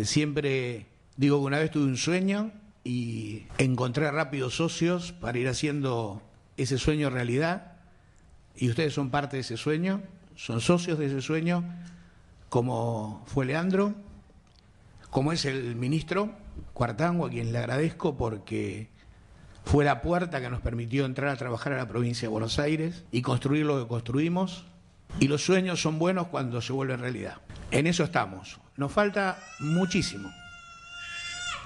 Eh, siempre digo que una vez tuve un sueño y encontré rápidos socios para ir haciendo ese sueño realidad y ustedes son parte de ese sueño, son socios de ese sueño, como fue Leandro, como es el ministro Cuartango, a quien le agradezco porque fue la puerta que nos permitió entrar a trabajar a la provincia de Buenos Aires y construir lo que construimos. Y los sueños son buenos cuando se vuelven realidad. En eso estamos. Nos falta muchísimo.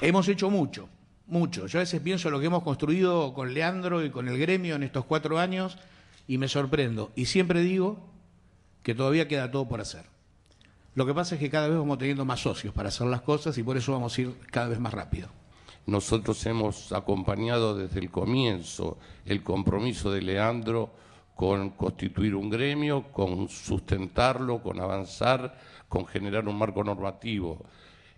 Hemos hecho mucho, mucho. Yo a veces pienso lo que hemos construido con Leandro y con el gremio en estos cuatro años y me sorprendo. Y siempre digo que todavía queda todo por hacer. Lo que pasa es que cada vez vamos teniendo más socios para hacer las cosas y por eso vamos a ir cada vez más rápido. Nosotros hemos acompañado desde el comienzo el compromiso de Leandro con constituir un gremio, con sustentarlo, con avanzar, con generar un marco normativo.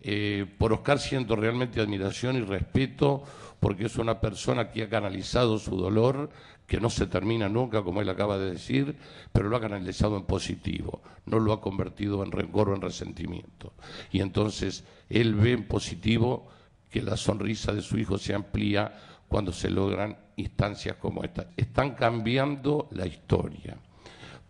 Eh, por Oscar siento realmente admiración y respeto porque es una persona que ha canalizado su dolor, que no se termina nunca, como él acaba de decir, pero lo ha canalizado en positivo, no lo ha convertido en rencor o en resentimiento. Y entonces él ve en positivo que la sonrisa de su hijo se amplía cuando se logran instancias como esta. Están cambiando la historia,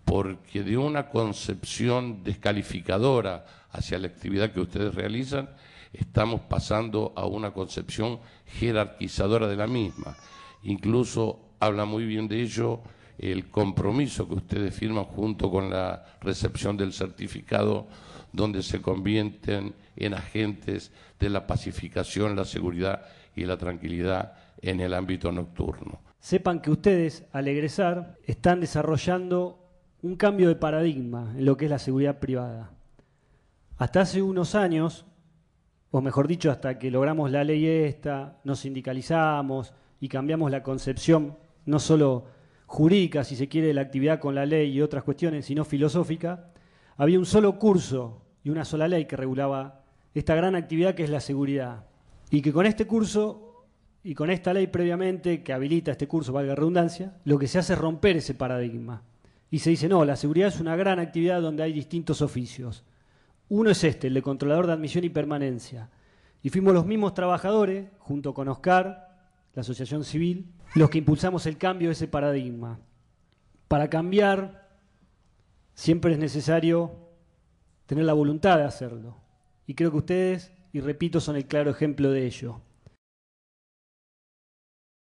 porque de una concepción descalificadora hacia la actividad que ustedes realizan, estamos pasando a una concepción jerarquizadora de la misma. Incluso habla muy bien de ello el compromiso que ustedes firman junto con la recepción del certificado donde se convierten en agentes de la pacificación, la seguridad y la tranquilidad en el ámbito nocturno. Sepan que ustedes, al egresar, están desarrollando un cambio de paradigma en lo que es la seguridad privada. Hasta hace unos años, o mejor dicho, hasta que logramos la ley esta, nos sindicalizamos y cambiamos la concepción no solo jurídica, si se quiere, de la actividad con la ley y otras cuestiones, sino filosófica, había un solo curso y una sola ley que regulaba esta gran actividad que es la seguridad. Y que con este curso y con esta ley previamente que habilita este curso, valga redundancia, lo que se hace es romper ese paradigma. Y se dice, no, la seguridad es una gran actividad donde hay distintos oficios. Uno es este, el de controlador de admisión y permanencia. Y fuimos los mismos trabajadores, junto con Oscar, la asociación civil, los que impulsamos el cambio de ese paradigma. Para cambiar siempre es necesario tener la voluntad de hacerlo. Y creo que ustedes, y repito, son el claro ejemplo de ello.